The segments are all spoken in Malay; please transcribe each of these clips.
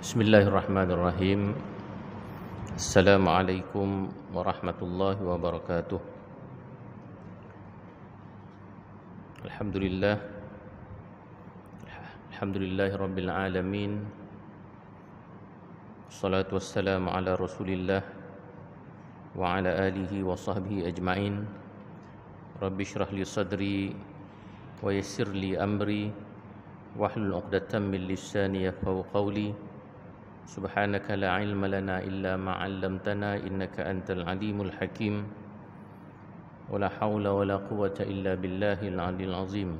بسم الله الرحمن الرحيم السلام عليكم ورحمة الله وبركاته الحمد لله الحمد لله رب العالمين الصلاة والسلام على رسول الله وعلى آله وصحبه أجمعين رب اشرح لي صدري ويسر لي أمري واحلل عقدة من لساني يفقهوا قولي سبحانك لا علم لنا إلا ما علمتنا إنك أنت العليم الحكيم ولا حول ولا قوة إلا بالله العلي العظيم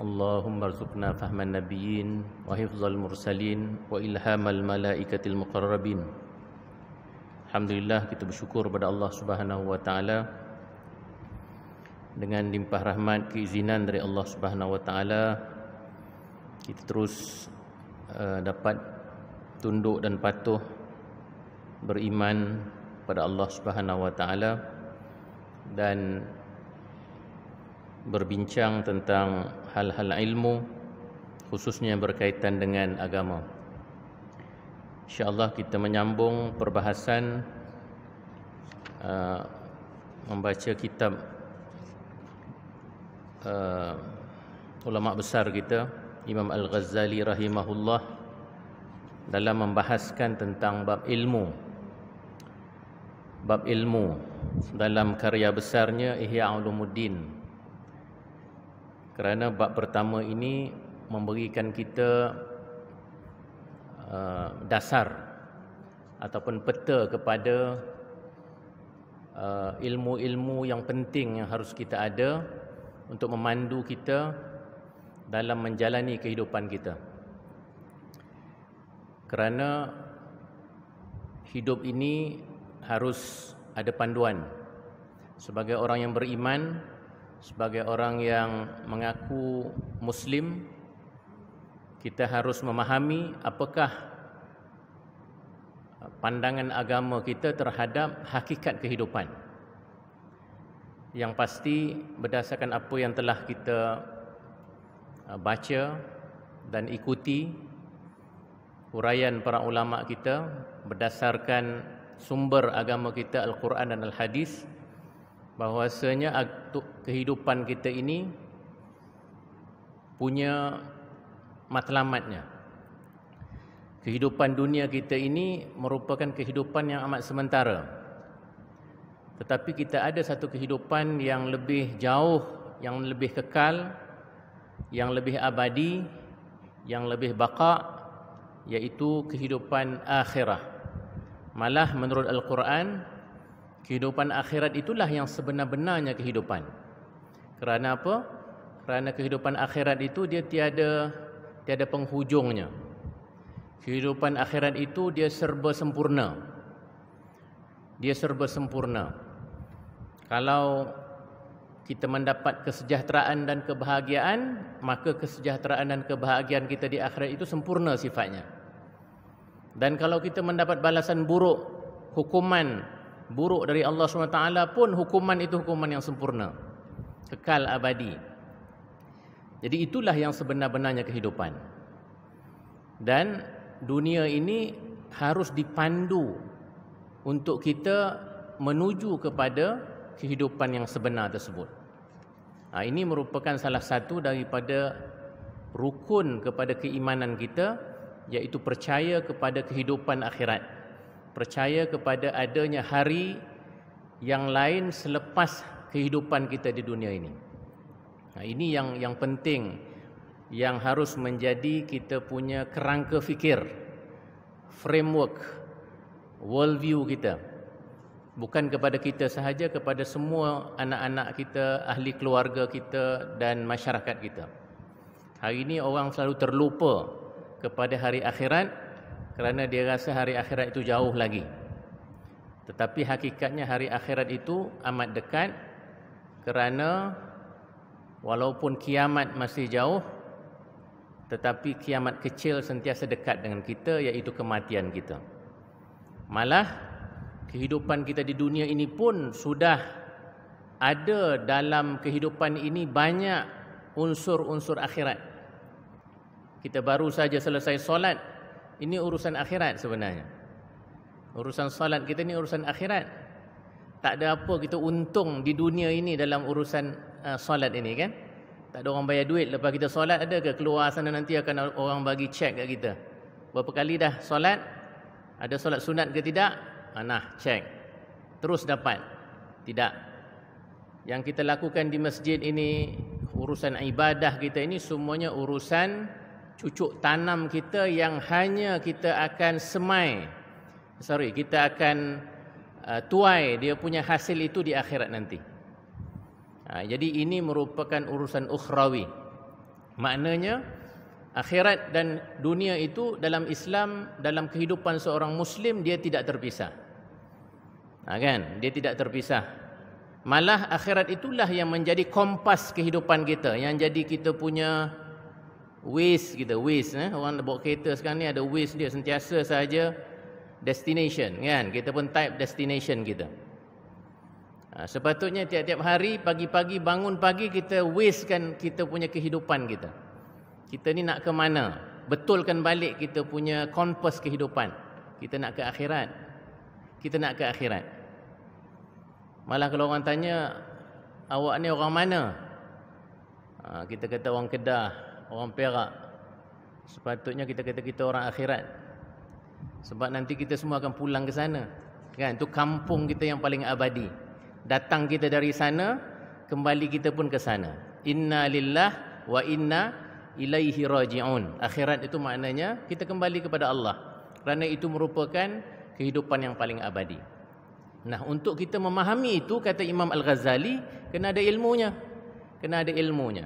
اللهم ارزقنا فهم النبيين وحفظ المرسلين وإلهام الملائكة المقربين الحمد لله kita bersyukur kepada Allah Subhanahu wa taala dengan limpah rahmat keizinan dari Allah Subhanahu wa taala kita terus uh, dapat tunduk dan patuh beriman pada Allah Subhanahu wa taala dan berbincang tentang hal-hal ilmu khususnya berkaitan dengan agama. Insya-Allah kita menyambung perbahasan uh, membaca kitab uh, ulama besar kita Imam Al-Ghazali rahimahullah dalam membahaskan tentang bab ilmu bab ilmu dalam karya besarnya Ihya Ulumuddin kerana bab pertama ini memberikan kita uh, dasar ataupun peta kepada uh, ilmu-ilmu yang penting yang harus kita ada untuk memandu kita dalam menjalani kehidupan kita. Kerana hidup ini harus ada panduan. Sebagai orang yang beriman, sebagai orang yang mengaku muslim, kita harus memahami apakah pandangan agama kita terhadap hakikat kehidupan yang pasti berdasarkan apa yang telah kita uh, baca dan ikuti urayan para ulama kita berdasarkan sumber agama kita Al-Quran dan Al-Hadis bahwasanya kehidupan kita ini punya matlamatnya kehidupan dunia kita ini merupakan kehidupan yang amat sementara. Tetapi kita ada satu kehidupan yang lebih jauh, yang lebih kekal, yang lebih abadi, yang lebih baka, yaitu kehidupan akhirah. Malah menurut Al-Quran, kehidupan akhirat itulah yang sebenar-benarnya kehidupan. Kerana apa? Kerana kehidupan akhirat itu dia tiada tiada penghujungnya. Kehidupan akhirat itu dia serba sempurna. Dia serba sempurna. Kalau kita mendapat kesejahteraan dan kebahagiaan, maka kesejahteraan dan kebahagiaan kita di akhirat itu sempurna sifatnya. Dan kalau kita mendapat balasan buruk, hukuman buruk dari Allah SWT pun hukuman itu hukuman yang sempurna. Kekal abadi. Jadi itulah yang sebenar-benarnya kehidupan. Dan dunia ini harus dipandu untuk kita menuju kepada kehidupan yang sebenar tersebut. Ha, ini merupakan salah satu daripada rukun kepada keimanan kita iaitu percaya kepada kehidupan akhirat. Percaya kepada adanya hari yang lain selepas kehidupan kita di dunia ini. Ha, ini yang yang penting yang harus menjadi kita punya kerangka fikir, framework, worldview kita bukan kepada kita sahaja kepada semua anak-anak kita ahli keluarga kita dan masyarakat kita hari ini orang selalu terlupa kepada hari akhirat kerana dia rasa hari akhirat itu jauh lagi tetapi hakikatnya hari akhirat itu amat dekat kerana walaupun kiamat masih jauh tetapi kiamat kecil sentiasa dekat dengan kita iaitu kematian kita malah kehidupan kita di dunia ini pun sudah ada dalam kehidupan ini banyak unsur-unsur akhirat. Kita baru saja selesai solat, ini urusan akhirat sebenarnya. Urusan solat kita ini urusan akhirat. Tak ada apa kita untung di dunia ini dalam urusan uh, solat ini kan. Tak ada orang bayar duit lepas kita solat ada ke keluar sana nanti akan orang bagi cek kat kita. Berapa kali dah solat? Ada solat sunat ke tidak? anah cek terus dapat tidak yang kita lakukan di masjid ini urusan ibadah kita ini semuanya urusan cucuk tanam kita yang hanya kita akan semai sorry kita akan uh, tuai dia punya hasil itu di akhirat nanti ha, jadi ini merupakan urusan ukhrawi maknanya akhirat dan dunia itu dalam Islam dalam kehidupan seorang muslim dia tidak terpisah ha, kan? Dia tidak terpisah Malah akhirat itulah yang menjadi kompas kehidupan kita Yang jadi kita punya Waste kita waste, eh? Orang bawa kereta sekarang ni ada waste dia Sentiasa saja Destination kan Kita pun type destination kita ha, Sepatutnya tiap-tiap hari Pagi-pagi bangun pagi kita waste kan Kita punya kehidupan kita Kita ni nak ke mana Betulkan balik kita punya kompas kehidupan Kita nak ke akhirat kita nak ke akhirat malah kalau orang tanya awak ni orang mana ha, kita kata orang kedah orang perak sepatutnya kita kata kita orang akhirat sebab nanti kita semua akan pulang ke sana kan tu kampung kita yang paling abadi datang kita dari sana kembali kita pun ke sana inna lillah wa inna ilaihi rajiun akhirat itu maknanya kita kembali kepada Allah kerana itu merupakan kehidupan yang paling abadi. Nah, untuk kita memahami itu kata Imam Al-Ghazali kena ada ilmunya. Kena ada ilmunya.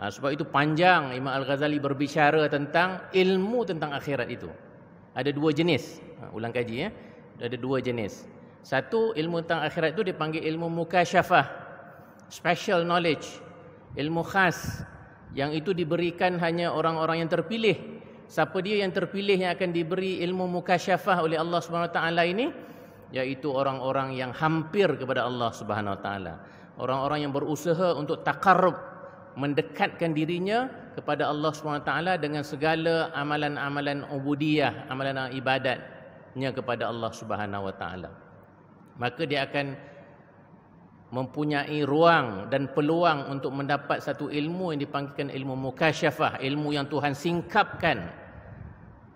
Ha, sebab itu panjang Imam Al-Ghazali berbicara tentang ilmu tentang akhirat itu. Ada dua jenis. Ha, ulang kaji ya. Ada dua jenis. Satu ilmu tentang akhirat itu dipanggil ilmu mukasyafah. Special knowledge. Ilmu khas yang itu diberikan hanya orang-orang yang terpilih siapa dia yang terpilih yang akan diberi ilmu mukasyafah oleh Allah Subhanahu Wa Taala ini yaitu orang-orang yang hampir kepada Allah Subhanahu Wa Taala orang-orang yang berusaha untuk takarrub mendekatkan dirinya kepada Allah Subhanahu dengan segala amalan-amalan ubudiyah amalan amalan ibadatnya kepada Allah Subhanahu Wa Taala maka dia akan mempunyai ruang dan peluang untuk mendapat satu ilmu yang dipanggilkan ilmu mukasyafah ilmu yang Tuhan singkapkan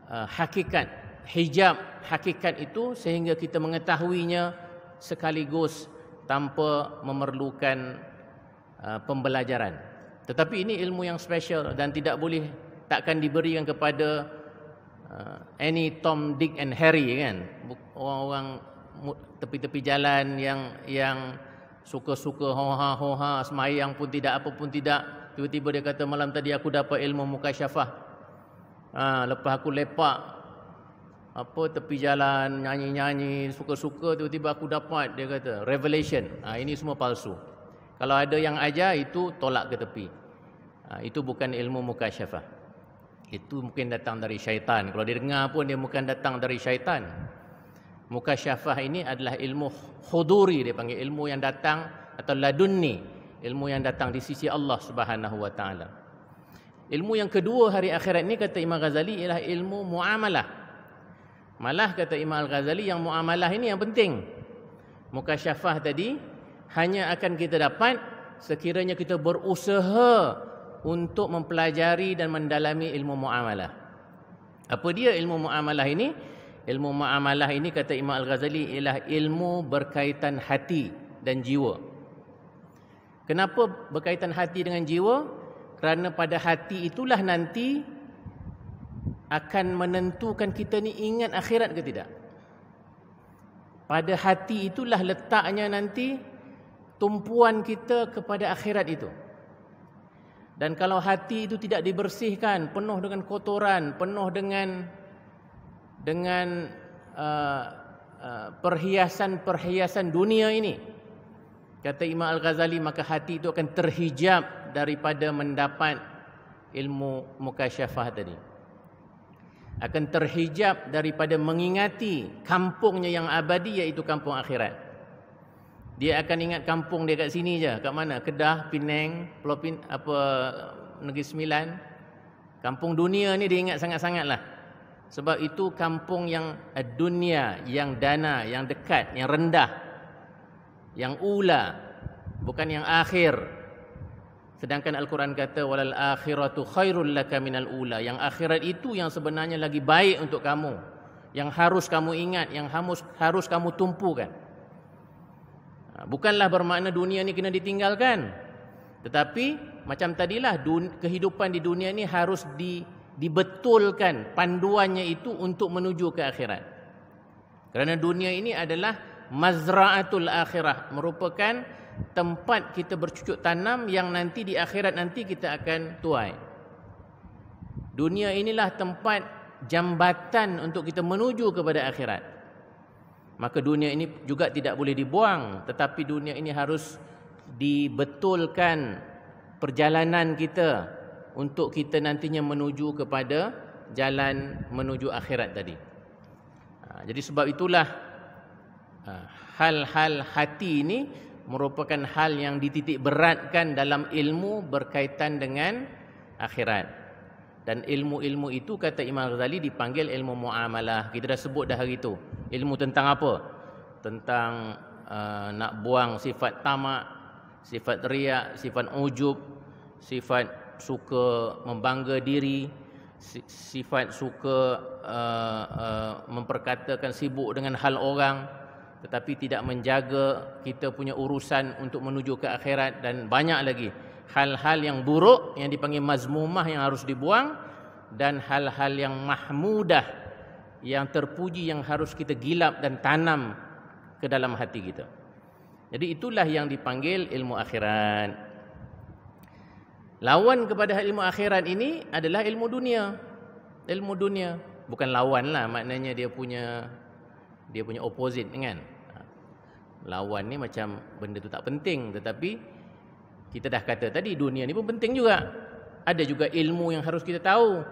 Ah, hakikat hijab hakikat itu sehingga kita mengetahuinya sekaligus tanpa memerlukan uh, pembelajaran tetapi ini ilmu yang special dan tidak boleh takkan diberikan kepada uh, any Tom Dick and Harry kan orang-orang tepi-tepi jalan yang yang suka-suka ho ha ho ha sembahyang pun tidak apa pun tidak tiba-tiba dia kata malam tadi aku dapat ilmu mukasyafah ha, lepas aku lepak apa tepi jalan nyanyi-nyanyi suka-suka tiba-tiba aku dapat dia kata revelation ha, ini semua palsu kalau ada yang ajar itu tolak ke tepi ha, itu bukan ilmu muka mukasyafah itu mungkin datang dari syaitan kalau dia dengar pun dia bukan datang dari syaitan Muka mukasyafah ini adalah ilmu khuduri dia panggil ilmu yang datang atau ladunni ilmu yang datang di sisi Allah Subhanahu wa taala Ilmu yang kedua hari akhirat ini kata Imam Ghazali ialah ilmu muamalah. Malah kata Imam Al-Ghazali yang muamalah ini yang penting. Mukasyafah tadi hanya akan kita dapat sekiranya kita berusaha untuk mempelajari dan mendalami ilmu muamalah. Apa dia ilmu muamalah ini? Ilmu muamalah ini kata Imam Al-Ghazali ialah ilmu berkaitan hati dan jiwa. Kenapa berkaitan hati dengan jiwa? Kerana pada hati itulah nanti akan menentukan kita ni ingat akhirat ke tidak. Pada hati itulah letaknya nanti tumpuan kita kepada akhirat itu. Dan kalau hati itu tidak dibersihkan, penuh dengan kotoran, penuh dengan dengan perhiasan-perhiasan uh, uh, dunia ini. Kata Imam Al-Ghazali, maka hati itu akan terhijab daripada mendapat ilmu mukasyafah tadi akan terhijab daripada mengingati kampungnya yang abadi iaitu kampung akhirat dia akan ingat kampung dia kat sini je kat mana kedah pinang pulau pin apa negeri sembilan kampung dunia ni dia ingat sangat-sangatlah sebab itu kampung yang eh, dunia yang dana yang dekat yang rendah yang ula bukan yang akhir Sedangkan Al-Quran kata walal akhiratu khairul laka minal ula. Yang akhirat itu yang sebenarnya lagi baik untuk kamu. Yang harus kamu ingat, yang harus harus kamu tumpukan. Ha, bukanlah bermakna dunia ni kena ditinggalkan. Tetapi macam tadilah kehidupan di dunia ni harus di, dibetulkan panduannya itu untuk menuju ke akhirat. Kerana dunia ini adalah mazraatul akhirah merupakan tempat kita bercucuk tanam yang nanti di akhirat nanti kita akan tuai. Dunia inilah tempat jambatan untuk kita menuju kepada akhirat. Maka dunia ini juga tidak boleh dibuang tetapi dunia ini harus dibetulkan perjalanan kita untuk kita nantinya menuju kepada jalan menuju akhirat tadi. Ha, jadi sebab itulah ha, hal-hal hati ini merupakan hal yang dititik beratkan dalam ilmu berkaitan dengan akhirat. Dan ilmu-ilmu itu kata Imam Ghazali dipanggil ilmu muamalah. Kita dah sebut dah hari itu. Ilmu tentang apa? Tentang uh, nak buang sifat tamak, sifat riak, sifat ujub, sifat suka membangga diri, sifat suka uh, uh, memperkatakan sibuk dengan hal orang tetapi tidak menjaga kita punya urusan untuk menuju ke akhirat dan banyak lagi hal-hal yang buruk yang dipanggil mazmumah yang harus dibuang dan hal-hal yang mahmudah yang terpuji yang harus kita gilap dan tanam ke dalam hati kita. Jadi itulah yang dipanggil ilmu akhirat. Lawan kepada ilmu akhirat ini adalah ilmu dunia. Ilmu dunia bukan lawanlah maknanya dia punya dia punya opposite kan lawan ni macam benda tu tak penting tetapi kita dah kata tadi dunia ni pun penting juga ada juga ilmu yang harus kita tahu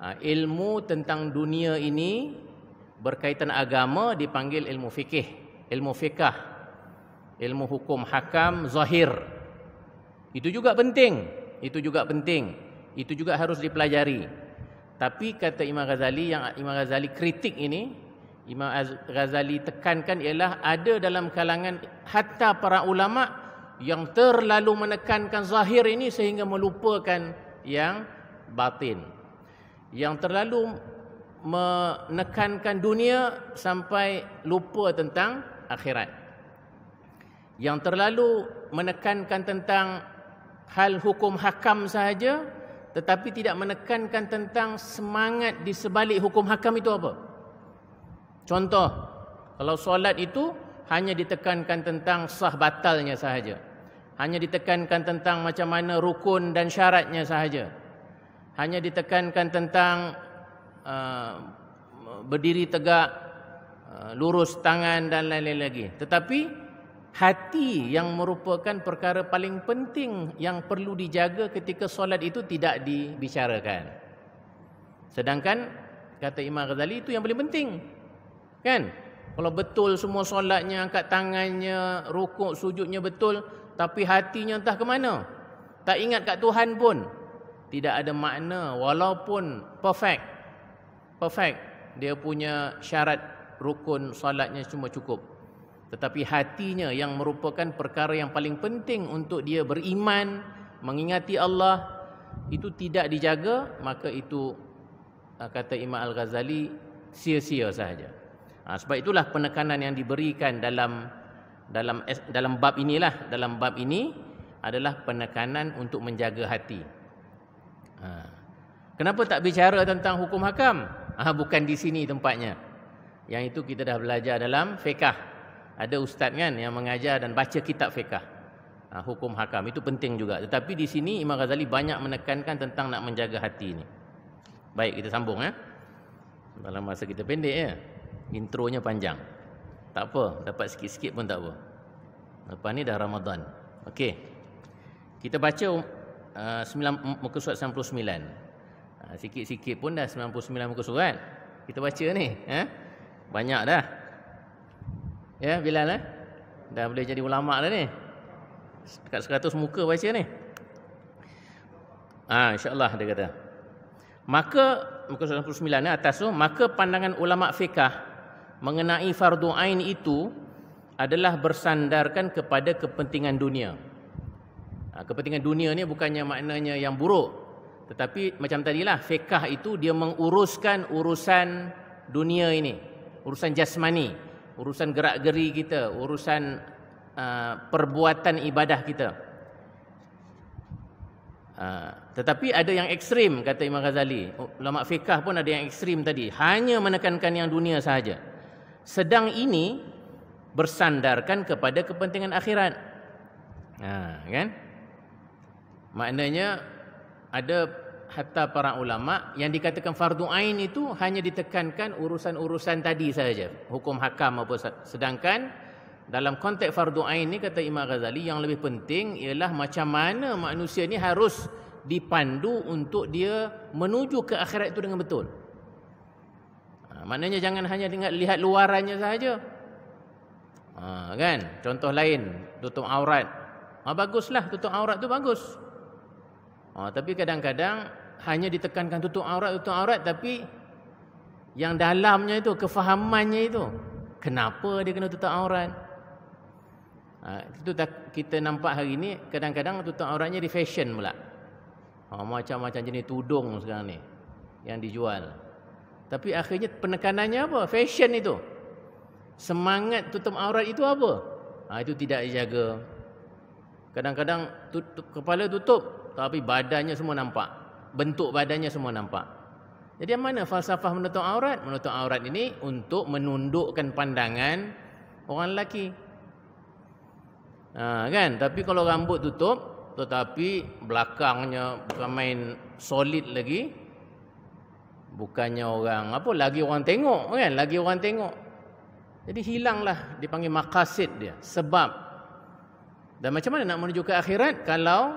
ha, ilmu tentang dunia ini berkaitan agama dipanggil ilmu fikih ilmu fikah ilmu hukum hakam zahir itu juga penting itu juga penting itu juga harus dipelajari tapi kata Imam Ghazali yang Imam Ghazali kritik ini Imam Az Ghazali tekankan ialah ada dalam kalangan hatta para ulama yang terlalu menekankan zahir ini sehingga melupakan yang batin. Yang terlalu menekankan dunia sampai lupa tentang akhirat. Yang terlalu menekankan tentang hal hukum hakam sahaja tetapi tidak menekankan tentang semangat di sebalik hukum hakam itu apa? Contoh, kalau solat itu hanya ditekankan tentang sah batalnya sahaja. Hanya ditekankan tentang macam mana rukun dan syaratnya sahaja. Hanya ditekankan tentang uh, berdiri tegak, uh, lurus tangan dan lain-lain lagi. Tetapi hati yang merupakan perkara paling penting yang perlu dijaga ketika solat itu tidak dibicarakan. Sedangkan kata Imam Ghazali itu yang paling penting. Kan? Kalau betul semua solatnya, angkat tangannya, rukuk, sujudnya betul. Tapi hatinya entah ke mana. Tak ingat kat Tuhan pun. Tidak ada makna walaupun perfect. Perfect. Dia punya syarat rukun solatnya cuma cukup. Tetapi hatinya yang merupakan perkara yang paling penting untuk dia beriman, mengingati Allah. Itu tidak dijaga, maka itu ah, kata Imam Al-Ghazali, sia-sia sahaja. Ha, sebab itulah penekanan yang diberikan dalam dalam dalam bab inilah dalam bab ini adalah penekanan untuk menjaga hati. Ha. Kenapa tak bicara tentang hukum hakam? Ha, bukan di sini tempatnya. Yang itu kita dah belajar dalam fiqh. Ada ustaz kan yang mengajar dan baca kitab fiqh. Ha, hukum hakam itu penting juga. Tetapi di sini Imam Ghazali banyak menekankan tentang nak menjaga hati ini. Baik kita sambung ya. Dalam masa kita pendek ya intronya panjang. Tak apa, dapat sikit-sikit pun tak apa. Lepas ni dah Ramadan. Okey. Kita baca uh, 9, muka surat 99. Uh, sikit-sikit pun dah 99 muka surat. Kita baca ni. Eh? Banyak dah. Ya, yeah, Bilal eh? Dah boleh jadi ulama dah ni. Dekat 100 muka baca ni. Ah, ha, insyaAllah dia kata. Maka, muka surat 99 ni atas tu, maka pandangan ulama fiqah mengenai fardu ain itu adalah bersandarkan kepada kepentingan dunia. Ha, kepentingan dunia ni bukannya maknanya yang buruk tetapi macam tadilah fiqh itu dia menguruskan urusan dunia ini, urusan jasmani, urusan gerak-geri kita, urusan uh, perbuatan ibadah kita. Uh, tetapi ada yang ekstrim kata Imam Ghazali. Oh, ulama fiqh pun ada yang ekstrim tadi, hanya menekankan yang dunia sahaja sedang ini bersandarkan kepada kepentingan akhirat. Ha, kan? Maknanya ada hatta para ulama yang dikatakan fardu ain itu hanya ditekankan urusan-urusan tadi saja, hukum hakam apa sedangkan dalam konteks fardu ain ni kata Imam Ghazali yang lebih penting ialah macam mana manusia ni harus dipandu untuk dia menuju ke akhirat itu dengan betul. Ha, maknanya jangan hanya dengar lihat luarannya sahaja. Ha, kan? Contoh lain, tutup aurat. Ha, baguslah, tutup aurat tu bagus. Ha, tapi kadang-kadang hanya ditekankan tutup aurat, tutup aurat. Tapi yang dalamnya itu, kefahamannya itu. Kenapa dia kena tutup aurat? Ha, itu tak, kita nampak hari ini, kadang-kadang tutup auratnya di fashion pula. Ha, macam-macam ha, jenis tudung sekarang ni yang dijual. Tapi akhirnya penekanannya apa? Fashion itu. Semangat tutup aurat itu apa? Ha, itu tidak dijaga. Kadang-kadang kepala tutup tapi badannya semua nampak. Bentuk badannya semua nampak. Jadi yang mana falsafah menutup aurat? Menutup aurat ini untuk menundukkan pandangan orang lelaki. Ha, kan? Tapi kalau rambut tutup tetapi belakangnya bukan main solid lagi, bukannya orang apa lagi orang tengok kan lagi orang tengok jadi hilanglah dipanggil makasid dia sebab dan macam mana nak menuju ke akhirat kalau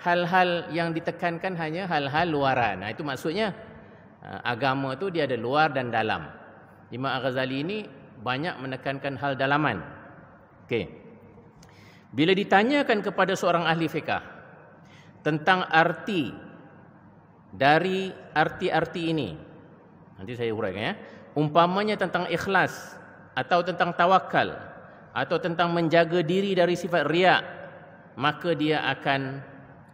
hal-hal yang ditekankan hanya hal-hal luaran nah itu maksudnya ah, agama tu dia ada luar dan dalam Imam Al-Ghazali ini banyak menekankan hal dalaman okey bila ditanyakan kepada seorang ahli fiqh tentang arti dari arti-arti ini nanti saya uraikan ya umpamanya tentang ikhlas atau tentang tawakal atau tentang menjaga diri dari sifat riak maka dia akan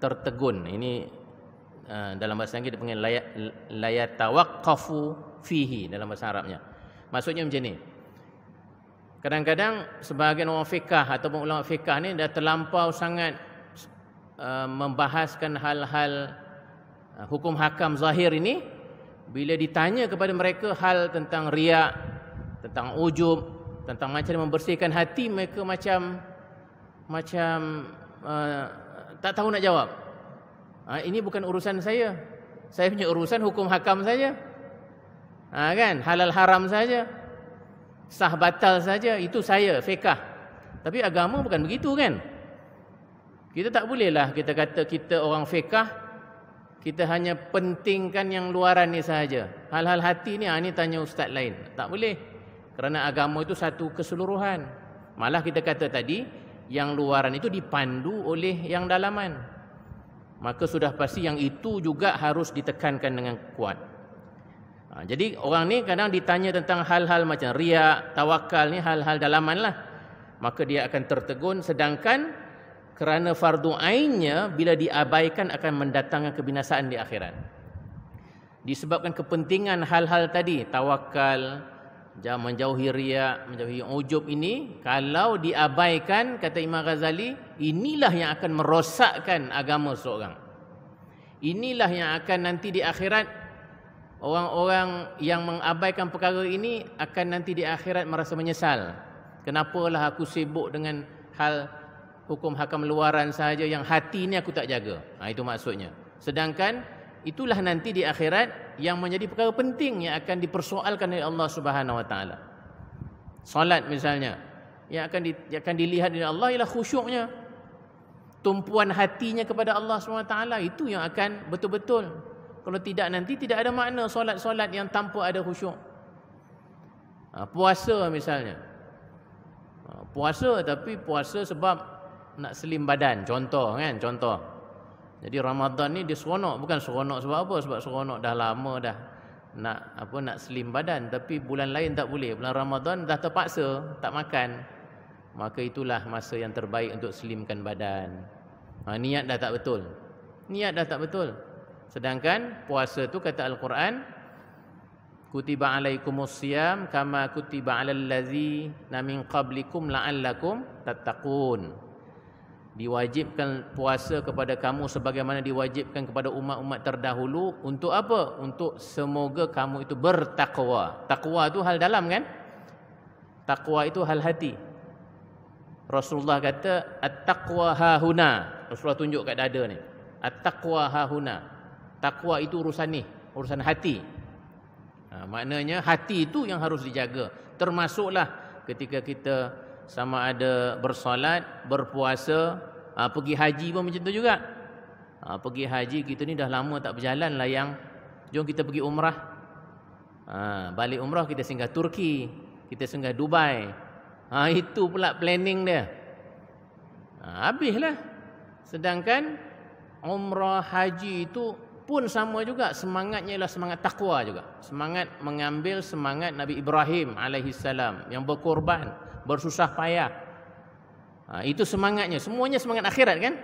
tertegun ini uh, dalam bahasa Inggeris dipanggil layat laya tawaqqafu fihi dalam bahasa Arabnya maksudnya macam ni kadang-kadang sebahagian orang fikah atau ulama fikah ni dah terlampau sangat uh, membahaskan hal-hal Ha, hukum hakam zahir ini bila ditanya kepada mereka hal tentang riak tentang ujub tentang macam membersihkan hati mereka macam macam uh, tak tahu nak jawab uh, ini bukan urusan saya saya punya urusan hukum hakam saja uh, kan halal haram saja sah batal saja itu saya fiqh tapi agama bukan begitu kan kita tak bolehlah kita kata kita orang fiqh kita hanya pentingkan yang luaran ni saja. Hal-hal hati ni, ha, ni tanya ustaz lain. Tak boleh. Kerana agama itu satu keseluruhan. Malah kita kata tadi, yang luaran itu dipandu oleh yang dalaman. Maka sudah pasti yang itu juga harus ditekankan dengan kuat. Ha, jadi orang ni kadang ditanya tentang hal-hal macam riak, tawakal ni hal-hal dalaman lah. Maka dia akan tertegun sedangkan kerana fardu ainnya bila diabaikan akan mendatangkan kebinasaan di akhirat disebabkan kepentingan hal-hal tadi tawakal menjauhi riak menjauhi ujub ini kalau diabaikan kata Imam Ghazali inilah yang akan merosakkan agama seorang inilah yang akan nanti di akhirat orang-orang yang mengabaikan perkara ini akan nanti di akhirat merasa menyesal kenapalah aku sibuk dengan hal hukum hakam luaran saja yang hati ini aku tak jaga. Ha, itu maksudnya. Sedangkan itulah nanti di akhirat yang menjadi perkara penting yang akan dipersoalkan oleh Allah Subhanahu Wa Taala. Solat misalnya yang akan di, yang akan dilihat oleh Allah ialah khusyuknya. Tumpuan hatinya kepada Allah Subhanahu itu yang akan betul-betul. Kalau tidak nanti tidak ada makna solat-solat yang tanpa ada khusyuk. Ha, puasa misalnya. Ha, puasa tapi puasa sebab nak selim badan contoh kan contoh jadi Ramadan ni dia seronok bukan seronok sebab apa sebab seronok dah lama dah nak apa nak selim badan tapi bulan lain tak boleh bulan Ramadan dah terpaksa tak makan maka itulah masa yang terbaik untuk selimkan badan ha, niat dah tak betul niat dah tak betul sedangkan puasa tu kata al-Quran kutiba alaikumus siyam kama kutiba alal ladzi min qablikum la'allakum tattaqun diwajibkan puasa kepada kamu sebagaimana diwajibkan kepada umat-umat terdahulu untuk apa? Untuk semoga kamu itu bertakwa. Takwa itu hal dalam kan? Takwa itu hal hati. Rasulullah kata at-taqwa hahuna. Rasulullah tunjuk kat dada ni. At-taqwa hahuna. Takwa itu urusan ni, urusan hati. Ha, maknanya hati itu yang harus dijaga. Termasuklah ketika kita sama ada bersolat, berpuasa, aa, ha, pergi haji pun macam tu juga. Ha, pergi haji kita ni dah lama tak berjalan lah yang jom kita pergi umrah. Ha, balik umrah kita singgah Turki, kita singgah Dubai. Ha, itu pula planning dia. Ha, habislah. Sedangkan umrah haji itu pun sama juga semangatnya ialah semangat takwa juga. Semangat mengambil semangat Nabi Ibrahim alaihi salam yang berkorban bersusah payah. Ha, itu semangatnya. Semuanya semangat akhirat kan?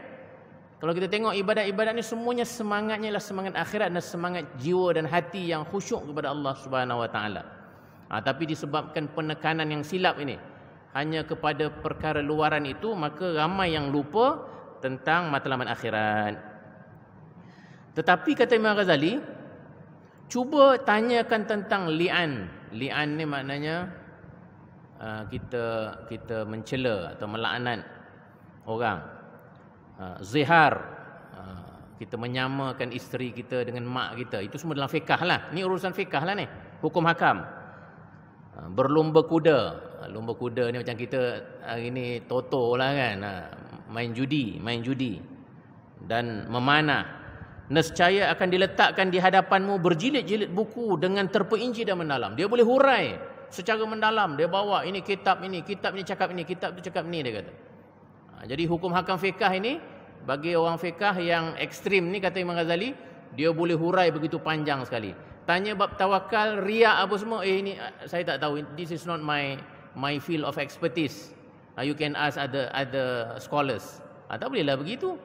Kalau kita tengok ibadat-ibadat ini semuanya semangatnya lah semangat akhirat dan semangat jiwa dan hati yang khusyuk kepada Allah Subhanahu Wa Taala. Ha, tapi disebabkan penekanan yang silap ini hanya kepada perkara luaran itu maka ramai yang lupa tentang matlamat akhirat. Tetapi kata Imam Ghazali, cuba tanyakan tentang li'an. Li'an ni maknanya Ah, kita kita mencela atau melaknat orang uh, zihar uh, kita menyamakan isteri kita dengan mak kita itu semua dalam fikah lah ni urusan fikah lah ni hukum hakam uh, berlumba kuda lumba kuda ni macam kita hari ni toto lah kan uh, main judi main judi dan memanah nescaya akan diletakkan di hadapanmu berjilid-jilid buku dengan terpeinci dan mendalam dia boleh hurai secara mendalam dia bawa ini kitab ini kitab ini cakap ini kitab tu cakap ni dia kata ha, jadi hukum hakam fiqah ini bagi orang fiqah yang ekstrim ni kata Imam Ghazali dia boleh hurai begitu panjang sekali tanya bab tawakal Ria apa semua eh ini ah, saya tak tahu this is not my my field of expertise ah, you can ask other other scholars ha, tak bolehlah begitu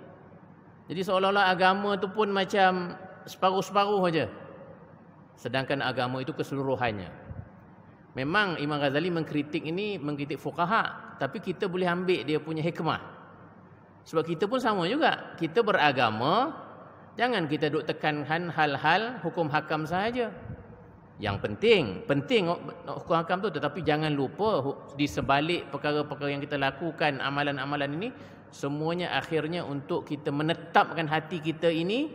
jadi seolah-olah agama tu pun macam separuh-separuh aja sedangkan agama itu keseluruhannya Memang Imam Ghazali mengkritik ini mengkritik fuqaha, tapi kita boleh ambil dia punya hikmah. Sebab kita pun sama juga. Kita beragama jangan kita duk tekankan hal-hal hukum hakam saja. Yang penting, penting hukum hakam tu tetapi jangan lupa di sebalik perkara-perkara yang kita lakukan amalan-amalan ini semuanya akhirnya untuk kita menetapkan hati kita ini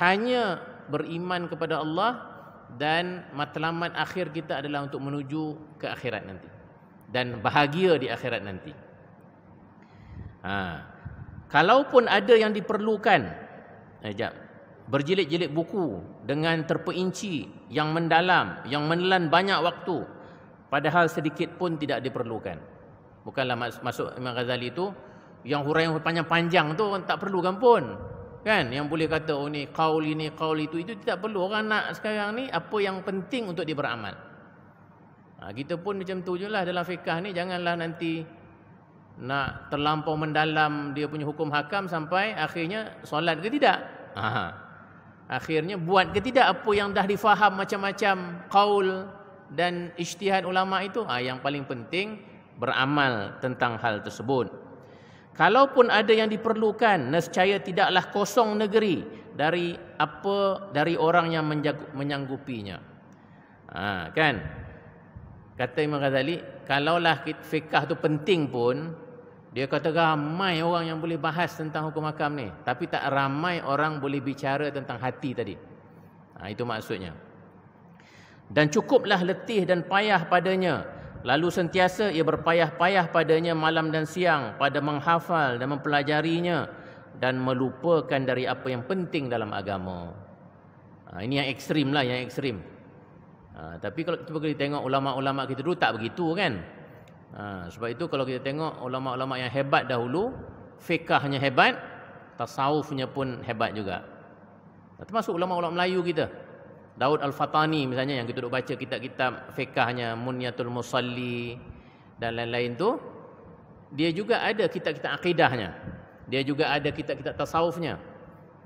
hanya beriman kepada Allah dan matlamat akhir kita adalah untuk menuju ke akhirat nanti dan bahagia di akhirat nanti. Ha. Kalaupun ada yang diperlukan, sekejap, eh, berjilid-jilid buku dengan terperinci yang mendalam, yang menelan banyak waktu, padahal sedikit pun tidak diperlukan. Bukanlah masuk Imam Ghazali itu, yang huraian panjang-panjang tu tak perlukan pun kan yang boleh kata oh ni kaul ini kaul itu itu tidak perlu orang nak sekarang ni apa yang penting untuk dia beramal ha, kita pun macam tu je lah dalam fiqah ni janganlah nanti nak terlampau mendalam dia punya hukum hakam sampai akhirnya solat ke tidak Aha. Ha. akhirnya buat ke tidak apa yang dah difaham macam-macam kaul dan ijtihad ulama itu ha, yang paling penting beramal tentang hal tersebut Kalaupun ada yang diperlukan, nescaya tidaklah kosong negeri dari apa dari orang yang menyanggupinya. Ha, kan? Kata Imam Ghazali, kalaulah fiqah tu penting pun, dia kata ramai orang yang boleh bahas tentang hukum makam ni, tapi tak ramai orang boleh bicara tentang hati tadi. Ha, itu maksudnya. Dan cukuplah letih dan payah padanya Lalu sentiasa ia berpayah-payah padanya malam dan siang pada menghafal dan mempelajarinya dan melupakan dari apa yang penting dalam agama. Ha, ini yang ekstrim lah, yang ekstrim. Ha, tapi kalau kita pergi tengok ulama-ulama kita dulu tak begitu kan? Ha, sebab itu kalau kita tengok ulama-ulama yang hebat dahulu, fikahnya hebat, tasawufnya pun hebat juga. Ha, termasuk ulama-ulama Melayu kita. Daud Al-Fatani misalnya yang kita duduk baca kitab-kitab fiqahnya Munyatul Musalli dan lain-lain tu dia juga ada kitab-kitab akidahnya. Dia juga ada kitab-kitab tasawufnya.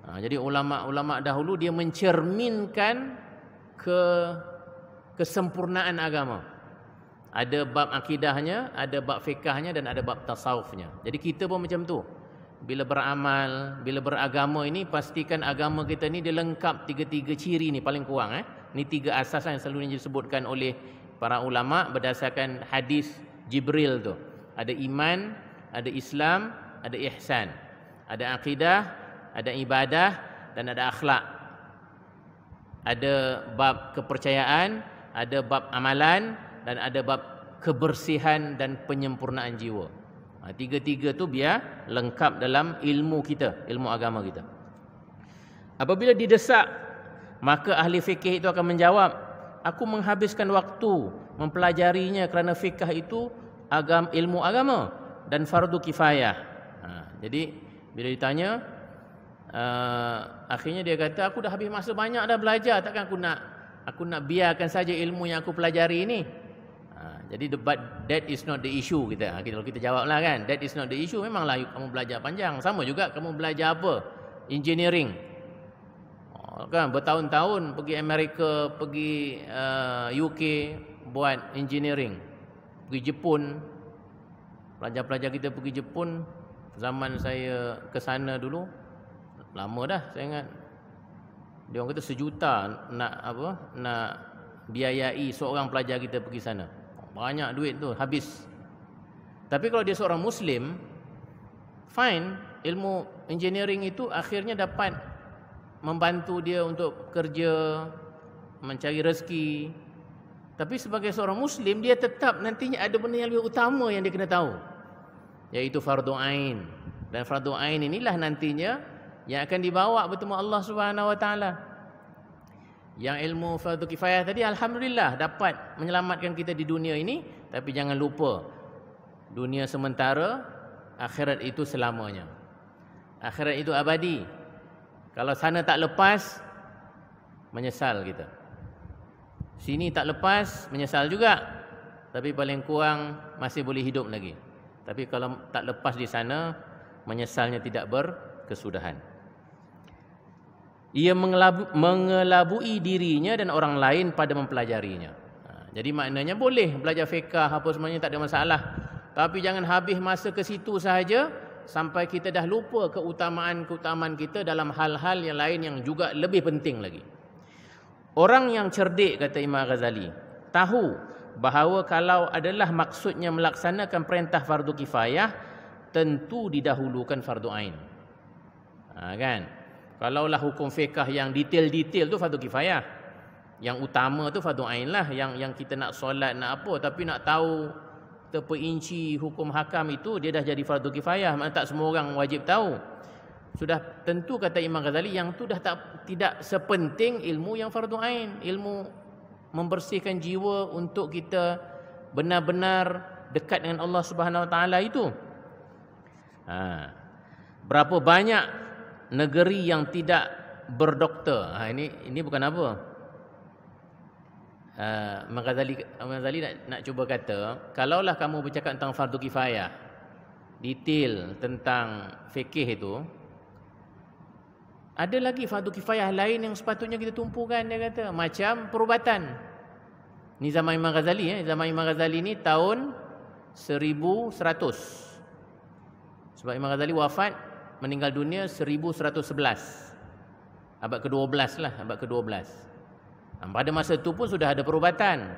Ha, jadi ulama-ulama dahulu dia mencerminkan ke kesempurnaan agama. Ada bab akidahnya, ada bab fiqahnya dan ada bab tasawufnya. Jadi kita pun macam tu bila beramal, bila beragama ini pastikan agama kita ni dia lengkap tiga-tiga ciri ni paling kurang eh. Ni tiga asas yang selalu disebutkan oleh para ulama berdasarkan hadis Jibril tu. Ada iman, ada Islam, ada ihsan. Ada akidah, ada ibadah dan ada akhlak. Ada bab kepercayaan, ada bab amalan dan ada bab kebersihan dan penyempurnaan jiwa. Ha, tiga-tiga tu biar lengkap dalam ilmu kita, ilmu agama kita. Apabila didesak, maka ahli fikih itu akan menjawab, aku menghabiskan waktu mempelajarinya kerana fikah itu agam, ilmu agama dan fardu kifayah. Ha, jadi, bila ditanya, uh, akhirnya dia kata, aku dah habis masa banyak dah belajar, takkan aku nak aku nak biarkan saja ilmu yang aku pelajari ini. Jadi debat that is not the issue kita. Ha, kita kalau kita jawablah kan, that is not the issue. Memanglah kamu belajar panjang. Sama juga kamu belajar apa? Engineering. Oh, kan bertahun-tahun pergi Amerika, pergi uh, UK buat engineering. Pergi Jepun. Pelajar-pelajar kita pergi Jepun zaman saya ke sana dulu. Lama dah saya ingat. Dia orang kata sejuta nak apa? Nak biayai seorang pelajar kita pergi sana. Banyak duit tu habis. Tapi kalau dia seorang muslim, fine, ilmu engineering itu akhirnya dapat membantu dia untuk kerja, mencari rezeki. Tapi sebagai seorang muslim, dia tetap nantinya ada benda yang lebih utama yang dia kena tahu. Yaitu fardu ain. Dan fardu ain inilah nantinya yang akan dibawa bertemu Allah Subhanahu wa taala. Yang ilmu fardu kifayah tadi alhamdulillah dapat menyelamatkan kita di dunia ini tapi jangan lupa dunia sementara akhirat itu selamanya. Akhirat itu abadi. Kalau sana tak lepas menyesal kita. Sini tak lepas menyesal juga. Tapi paling kurang masih boleh hidup lagi. Tapi kalau tak lepas di sana menyesalnya tidak berkesudahan ia mengelabu, mengelabui dirinya dan orang lain pada mempelajarinya. Ha, jadi maknanya boleh belajar fiqah apa semuanya tak ada masalah. Tapi jangan habis masa ke situ sahaja sampai kita dah lupa keutamaan-keutamaan kita dalam hal-hal yang lain yang juga lebih penting lagi. Orang yang cerdik kata Imam Ghazali tahu bahawa kalau adalah maksudnya melaksanakan perintah fardu kifayah tentu didahulukan fardu ain. Ha, kan? Kalaulah hukum fiqah yang detail-detail tu fardu kifayah. Yang utama tu fardu ain lah yang yang kita nak solat nak apa tapi nak tahu terperinci hukum hakam itu dia dah jadi fardu kifayah. Maksudnya tak semua orang wajib tahu. Sudah tentu kata Imam Ghazali yang tu dah tak tidak sepenting ilmu yang fardu ain, ilmu membersihkan jiwa untuk kita benar-benar dekat dengan Allah Subhanahu Wa Taala itu. Ha. Berapa banyak negeri yang tidak berdoktor. Ha, ini ini bukan apa. Uh, ha, Maghazali, Maghazali nak, nak cuba kata, kalaulah kamu bercakap tentang fardu kifayah, detail tentang fikih itu, ada lagi fardu kifayah lain yang sepatutnya kita tumpukan, dia kata. Macam perubatan. Ni zaman Imam Ghazali. Ya. Zaman Imam Ghazali ini tahun 1100. Sebab Imam Ghazali wafat 1100 meninggal dunia 1111 abad ke-12 lah abad ke-12 pada masa itu pun sudah ada perubatan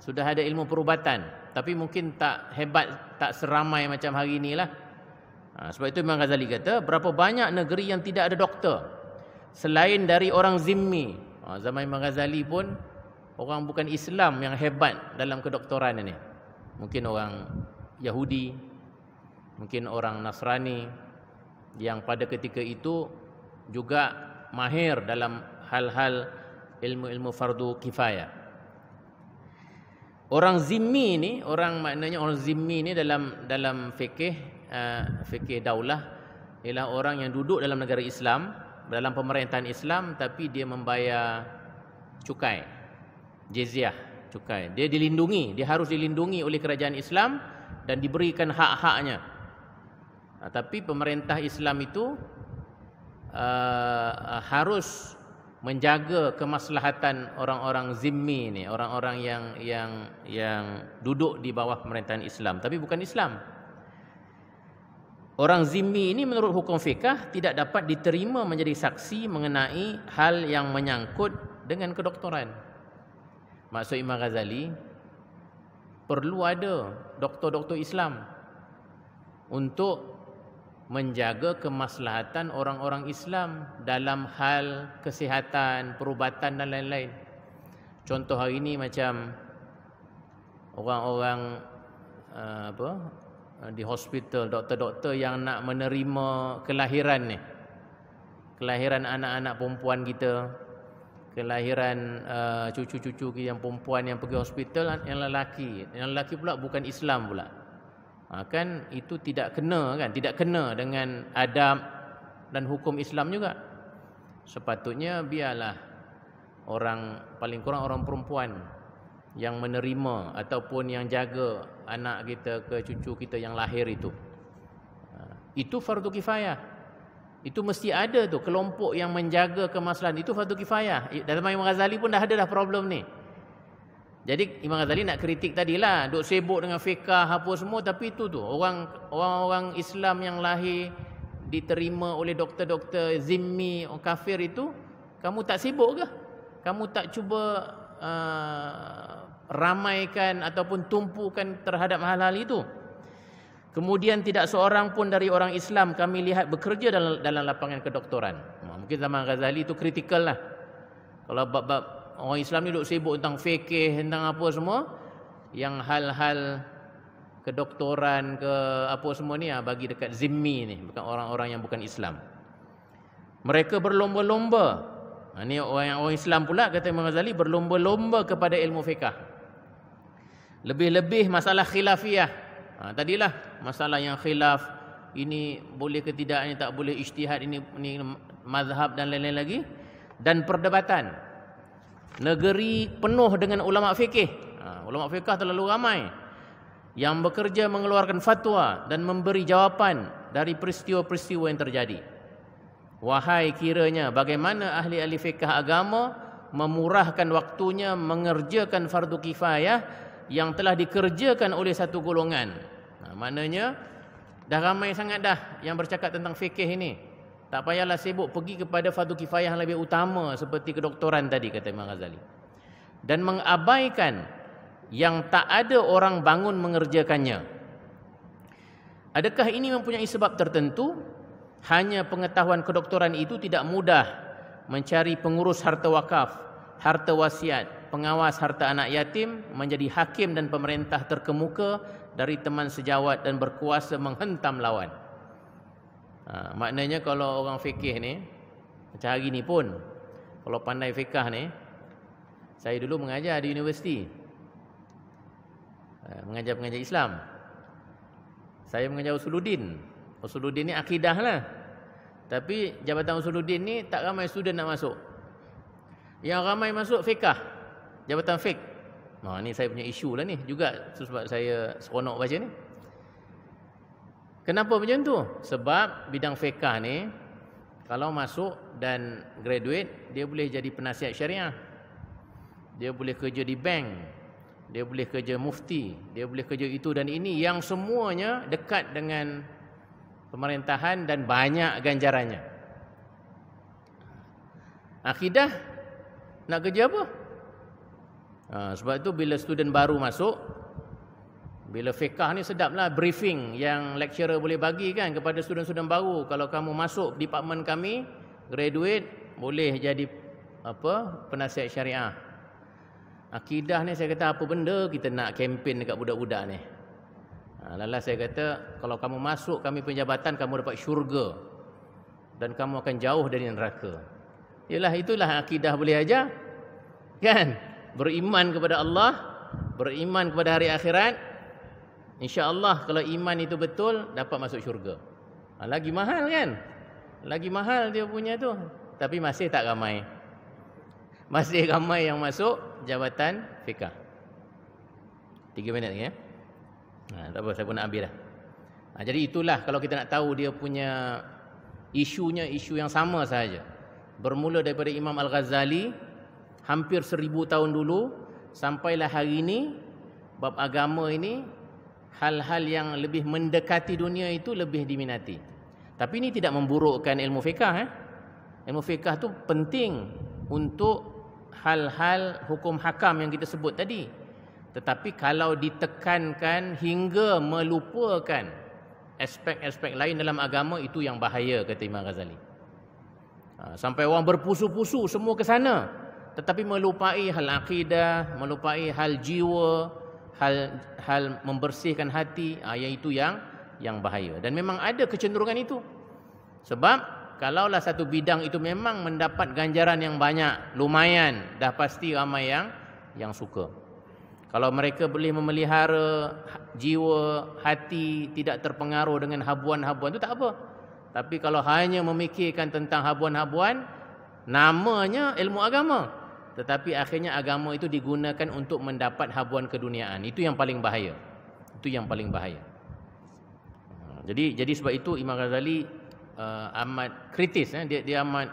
sudah ada ilmu perubatan tapi mungkin tak hebat tak seramai macam hari inilah sebab itu Imam Ghazali kata berapa banyak negeri yang tidak ada doktor selain dari orang zimmi zaman Imam Ghazali pun orang bukan Islam yang hebat dalam kedoktoran ini mungkin orang Yahudi mungkin orang Nasrani yang pada ketika itu juga mahir dalam hal-hal ilmu-ilmu fardu kifayah. Orang zimmi ini, orang maknanya orang zimmi ini dalam dalam fikih uh, eh, fikih daulah ialah orang yang duduk dalam negara Islam, dalam pemerintahan Islam tapi dia membayar cukai, jizyah, cukai. Dia dilindungi, dia harus dilindungi oleh kerajaan Islam dan diberikan hak-haknya. Ah, tapi pemerintah Islam itu uh, harus menjaga kemaslahatan orang-orang zimmi ni, orang-orang yang yang yang duduk di bawah pemerintahan Islam tapi bukan Islam. Orang zimmi ini menurut hukum fikah tidak dapat diterima menjadi saksi mengenai hal yang menyangkut dengan kedoktoran. Maksud Imam Ghazali perlu ada doktor-doktor Islam untuk menjaga kemaslahatan orang-orang Islam dalam hal kesihatan, perubatan dan lain-lain. Contoh hari ini macam orang-orang eh, apa eh, di hospital, doktor-doktor yang nak menerima kelahiran ni. Kelahiran anak-anak perempuan kita, kelahiran eh, cucu-cucu uh, yang perempuan yang pergi hospital yang lelaki, yang lelaki pula bukan Islam pula. Ha, kan itu tidak kena kan tidak kena dengan adab dan hukum Islam juga sepatutnya biarlah orang paling kurang orang perempuan yang menerima ataupun yang jaga anak kita ke cucu kita yang lahir itu ha, itu fardu kifayah itu mesti ada tu kelompok yang menjaga kemaslahan itu fardu kifayah dalam Imam Ghazali pun dah ada dah problem ni jadi Imam Ghazali nak kritik tadi lah. Duk sibuk dengan fiqah apa semua. Tapi itu tu. Orang, orang-orang Islam yang lahir diterima oleh doktor-doktor zimmi orang kafir itu. Kamu tak sibuk ke? Kamu tak cuba uh, ramaikan ataupun tumpukan terhadap hal-hal itu. Kemudian tidak seorang pun dari orang Islam kami lihat bekerja dalam, dalam lapangan kedoktoran. Mungkin zaman Ghazali itu kritikal lah. Kalau bab-bab orang Islam ni duk sibuk tentang fikih tentang apa semua yang hal-hal kedoktoran ke apa semua ni ah, bagi dekat zimmi ni bukan orang-orang yang bukan Islam mereka berlomba-lomba ha, ni orang orang Islam pula kata Imam Ghazali berlomba-lomba kepada ilmu fikah lebih-lebih masalah khilafiah ha, tadilah masalah yang khilaf ini boleh ke tidak ini tak boleh ijtihad ini ni mazhab dan lain-lain lagi dan perdebatan negeri penuh dengan ulama fikih. Ha, ulama fikih terlalu ramai yang bekerja mengeluarkan fatwa dan memberi jawapan dari peristiwa-peristiwa yang terjadi. Wahai kiranya bagaimana ahli-ahli fikah agama memurahkan waktunya mengerjakan fardu kifayah yang telah dikerjakan oleh satu golongan. Nah, ha, maknanya dah ramai sangat dah yang bercakap tentang fikih ini. Tak payahlah sibuk pergi kepada fardu kifayah yang lebih utama seperti kedoktoran tadi kata Imam Ghazali. Dan mengabaikan yang tak ada orang bangun mengerjakannya. Adakah ini mempunyai sebab tertentu? Hanya pengetahuan kedoktoran itu tidak mudah mencari pengurus harta wakaf, harta wasiat, pengawas harta anak yatim, menjadi hakim dan pemerintah terkemuka dari teman sejawat dan berkuasa menghentam lawan. Ha, maknanya kalau orang fikih ni macam hari ni pun kalau pandai fikah ni saya dulu mengajar di universiti ha, mengajar pengajar Islam saya mengajar usuluddin usuluddin ni akidah lah tapi jabatan usuluddin ni tak ramai student nak masuk yang ramai masuk fikah jabatan fik ha, ni saya punya isu lah ni juga sebab saya seronok baca ni Kenapa macam tu? Sebab bidang fiqah ni kalau masuk dan graduate dia boleh jadi penasihat syariah. Dia boleh kerja di bank. Dia boleh kerja mufti, dia boleh kerja itu dan ini yang semuanya dekat dengan pemerintahan dan banyak ganjarannya. Akidah nak kerja apa? Ha, sebab itu bila student baru masuk bila fiqah ni sedaplah briefing yang lecturer boleh bagi kan kepada student-student baru. Kalau kamu masuk department kami, graduate, boleh jadi apa penasihat syariah. Akidah ni saya kata apa benda kita nak kempen dekat budak-budak ni. Ha, Lala saya kata, kalau kamu masuk kami penjabatan, kamu dapat syurga. Dan kamu akan jauh dari neraka. Yalah, itulah akidah boleh aja Kan? Beriman kepada Allah, beriman kepada hari akhirat, InsyaAllah kalau iman itu betul Dapat masuk syurga ah, Lagi mahal kan Lagi mahal dia punya tu Tapi masih tak ramai Masih ramai yang masuk Jabatan fiqah Tiga minit lagi ya ha, Tak apa saya pun nak ambil dah ha, Jadi itulah kalau kita nak tahu dia punya Isunya isu yang sama sahaja Bermula daripada Imam Al-Ghazali Hampir seribu tahun dulu Sampailah hari ini Bab agama ini hal-hal yang lebih mendekati dunia itu lebih diminati. Tapi ini tidak memburukkan ilmu fiqah. Eh? Ilmu fiqah itu penting untuk hal-hal hukum hakam yang kita sebut tadi. Tetapi kalau ditekankan hingga melupakan aspek-aspek lain dalam agama itu yang bahaya kata Imam Ghazali. Ha, sampai orang berpusu-pusu semua ke sana. Tetapi melupai hal akidah, melupai hal jiwa, hal hal membersihkan hati ah, itu yang yang bahaya dan memang ada kecenderungan itu sebab kalaulah satu bidang itu memang mendapat ganjaran yang banyak lumayan dah pasti ramai yang yang suka kalau mereka boleh memelihara ha, jiwa hati tidak terpengaruh dengan habuan-habuan itu tak apa tapi kalau hanya memikirkan tentang habuan-habuan namanya ilmu agama tetapi akhirnya agama itu digunakan untuk mendapat habuan keduniaan itu yang paling bahaya itu yang paling bahaya hmm, jadi jadi sebab itu Imam Ghazali uh, amat kritis eh? dia dia amat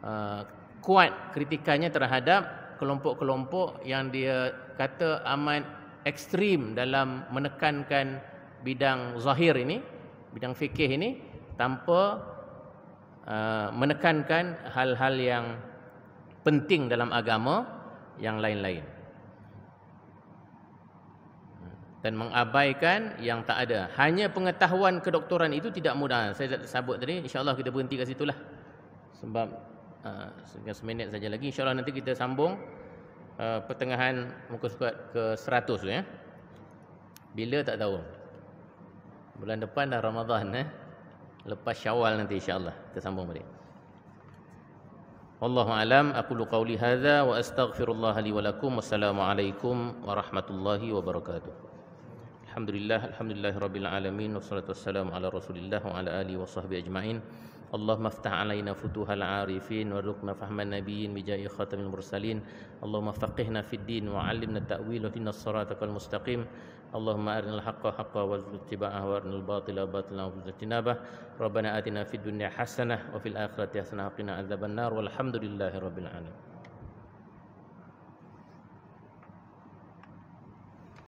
uh, kuat kritikannya terhadap kelompok-kelompok yang dia kata amat ekstrim dalam menekankan bidang zahir ini bidang fikih ini tanpa uh, menekankan hal-hal yang penting dalam agama yang lain-lain. Dan mengabaikan yang tak ada. Hanya pengetahuan kedoktoran itu tidak mudah. Saya sebut tadi, insya Allah kita berhenti ke situ lah. Sebab uh, seminit saja lagi. insya Allah nanti kita sambung uh, pertengahan muka sekuat ke 100. Ya. Bila tak tahu. Bulan depan dah Ramadhan. Eh. Lepas syawal nanti insya Allah Kita sambung balik. Wallahu alam aku lu qauli hadza wa astaghfirullah li wa lakum wassalamu alaikum warahmatullahi wabarakatuh. Alhamdulillah alhamdulillahirabbil alamin wassalatu wassalamu ala rasulillah wa ala alihi wa sahbihi ajmain. اللهم افتح علينا فتوح العارفين وارزقنا فهم النبيين بجاه خاتم المرسلين اللهم فقهنا في الدين وعلمنا التاويل واهدنا الصراط المستقيم اللهم ارنا الحق حقا وارزقنا اتباعه وارنا الباطل باطلا وارزقنا اجتنابه ربنا اتنا في الدنيا حسنه وفي الاخره حسنه وقنا عذاب النار والحمد لله رب العالمين